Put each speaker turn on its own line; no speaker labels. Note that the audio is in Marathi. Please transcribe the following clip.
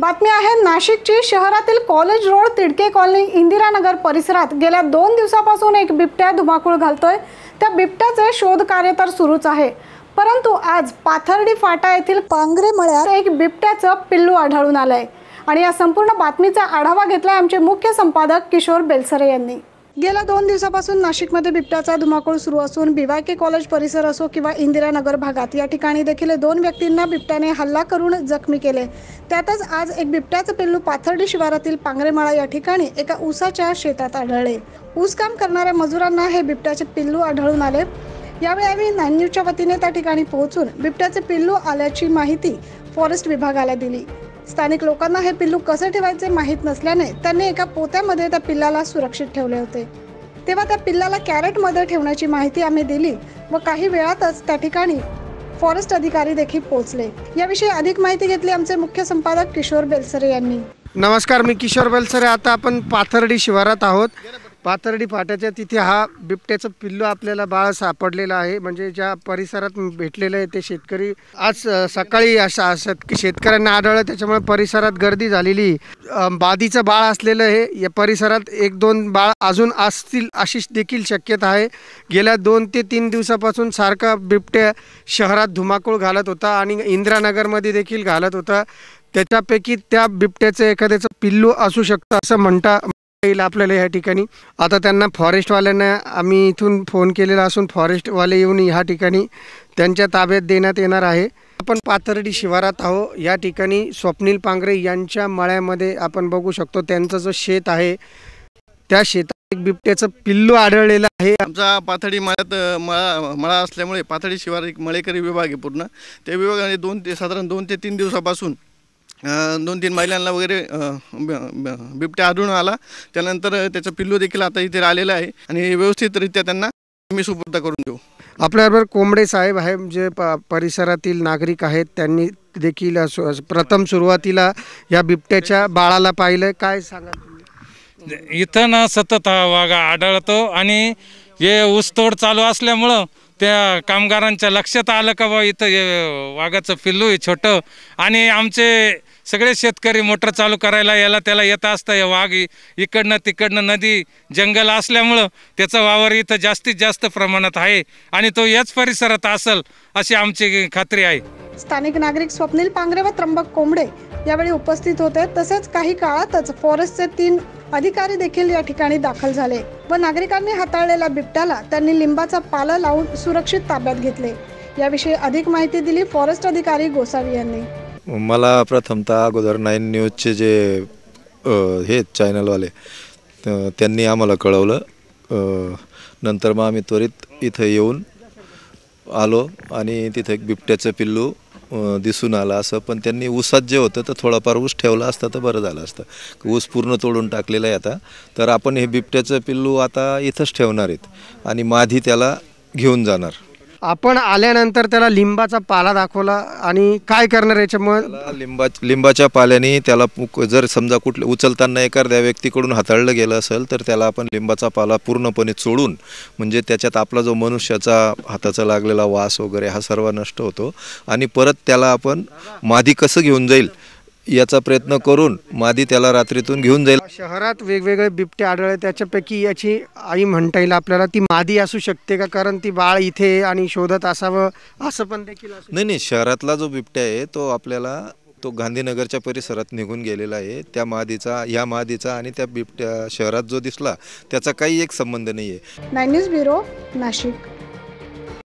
बातमी आहे नाशिकची शहरातील college road Tidke colony Indiranagar परिसरात गेल्या दोन दिवसापासून एक बिबट्या धुमाकूळ घालतोय त्या बिबट्याचे शोध कार्य तर सुरूच आहे परंतु आज पाथर्डी फाटा येथील पांगरे मळ्यात एक बिबट्याचं पिल्लू आढळून आलंय आणि या संपूर्ण बातमीचा आढावा घेतलाय आमचे मुख्य संपादक किशोर बेलसरे यांनी गेल्या दोन दिवसापासून नाशिकमध्ये बिबट्याचा धुमाकूळ सुरू असून बीवायके कॉलेज परिसर असो किंवा इंदिरानगर भागात या ठिकाणी देखील दोन व्यक्तींना बिबट्याने हल्ला करून जखमी केले त्यातच आज एक बिबट्याचं पिल्लू पाथर्डी शिवारातील पांगरेमाळा या ठिकाणी एका ऊसाच्या शेतात आढळले काम करणाऱ्या मजुरांना हे बिबट्याचे पिल्लू आढळून आले यावेळी आम्ही नाईन वतीने त्या ठिकाणी पोहोचून बिबट्याचे पिल्लू आल्याची माहिती फॉरेस्ट विभागाला दिली स्थानिक लोकांना हे पिल्लू कसे ठेवायचे माहीत नसल्याने त्यांनी एका पोत्यामध्ये त्या पिल्लाला सुरक्षित ठेवले होते तेव्हा त्या पिल्लाला कॅरेटमध्ये ठेवण्याची माहिती आम्ही दिली व काही वेळातच त्या ठिकाणी फॉरेस्ट अधिकारी देखील पोहोचले याविषयी अधिक माहिती घेतली आमचे मुख्य संपादक किशोर बेलसरे यांनी
नमस्कार मी किशोर बेलसरे आता आपण पाथर्डी शिवारात आहोत पातर्डी फाट्याच्या तिथे हा बिबट्याचं पिल्लू आपल्याला बाळ सापडलेला आहे म्हणजे ज्या परिसरात भेटलेलं आहे ते शेतकरी आज सकाळी अशा शेतकऱ्यांना आढळलं त्याच्यामुळे परिसरात गर्दी झालेली बाधीचं बाळ असलेलं हे या परिसरात एक दोन बाळ अजून असतील अशी देखील शक्यता आहे गेल्या दोन ते तीन दिवसापासून सारखा बिबट्या शहरात धुमाकूळ घालत होता आणि इंद्रानगरमध्ये देखील घालत होता त्याच्यापैकी त्या बिबट्याचं एखाद्याचं पिल्लू असू शकतं असं म्हणता येईल आपल्याला या ठिकाणी आता त्यांना फॉरेस्टवाल्यांना आम्ही इथून फोन केलेला असून फॉरेस्टवाले येऊन ह्या ठिकाणी त्यांच्या ताब्यात देण्यात येणार आहे आपण पाथर्डी शिवारात आहो या ठिकाणी स्वप्नील पांगरे यांच्या मळ्यामध्ये आपण बघू शकतो त्यांचं जो शेत आहे त्या शेतात एक बिबट्याचं पिल्लू आढळलेलं आहे आमचा पाथडी मळ्यात मळा मळा असल्यामुळे पाथडी शिवार एक मळेकरी विभाग आहे पूर्ण त्या विभागाने दोन ते साधारण दोन ते तीन दिवसापासून दोन तीन महिलांना वगैरे बिबट्या आढळून आला त्यानंतर त्याचं पिल्लू देखील आता इथे आलेलं आहे आणि व्यवस्थितरित्या त्यांना मी सुपूर्द करून देऊ आपल्याबरोबर कोंबडे साहेब आहे जे प परिसरातील नागरिक आहेत त्यांनी देखील प्रथम सुरुवातीला या बिबट्याच्या बाळाला पाहिलं काय सांगा
इथं ना सतत वाघा आढळतो आणि हे ऊसतोड चालू असल्यामुळं त्या कामगारांच्या लक्षात आलं का बा इथं वाघाचं पिल्लू हे छोटं आणि आमचे सगळे शेतकरी मोटर चालू करायला याला त्याला येत असतं या वाघ इकडनं तिकडनं नदी जंगल असल्यामुळं त्याचा वावर इथं जास्तीत जास्त प्रमाणात आहे आणि तो याच परिसरात असल अशी आमची खात्री आहे
स्थानिक नागरिक स्वप्नील पांगरे व त्र्यंबक कोंबडे यावेळी उपस्थित होते तसेच काही काळातच फॉरेस्टचे तीन अधिकारी देखील या ठिकाणी दाखल झाले व नागरिकांनी हाताळलेल्या बिबट्याला त्यांनी लिंबाचा पाला लावून सुरक्षित ताब्यात घेतले याविषयी अधिक माहिती दिली फॉरेस्ट अधिकारी गोसावी यांनी
मला प्रथमतः अगोदर नाईन न्यूजचे जे हे चॅनलवाले त्यांनी आम्हाला कळवलं नंतर मग आम्ही त्वरित इथं येऊन आलो आणि तिथे एक बिबट्याचं पिल्लू दिसून आलं असं पण त्यांनी ऊसात जे होतं तर थोडाफार ऊस ठेवला असता तर बरं झालं असतं ऊस पूर्ण तोडून टाकलेलं आहे आता तर आपण हे बिबट्याचं पिल्लू आता इथंच ठेवणार आहेत आणि माधी त्याला घेऊन जाणार
आपण आल्यानंतर त्याला लिंबाचा पाला दाखवला आणि काय करणार याच्यामुळे त्याला
लिंबा लिंबाच्या पाल्याने त्याला जर समजा कुठले उचलताना एखाद्या व्यक्तीकडून हाताळलं गेलं असेल तर त्याला आपण लिंबाचा पाला पूर्णपणे चोळून म्हणजे त्याच्यात आपला जो मनुष्याचा हाताचा लागलेला वास वगैरे हा सर्व नष्ट होतो आणि परत त्याला आपण मादी कसं घेऊन जाईल याचा प्रयत्न करून मादी त्याला रात्रीतून घेऊन जाईल
शहरात वेगवेगळे बिबटे आढळले त्याच्यापैकी याची आई म्हणता येईल आपल्याला ती मादी असू शकते का कारण ती बाळ इथे आणि शोधत असावं असं पण देखील
नाही नाही शहरातला जो बिबट्या आहे तो आपल्याला तो गांधीनगरच्या परिसरात निघून गेलेला आहे त्या मादीचा या मादीचा आणि त्या बिबट्या शहरात जो दिसला त्याचा काही एक संबंध नाही
आहे न्यूज ब्युरो नाशिक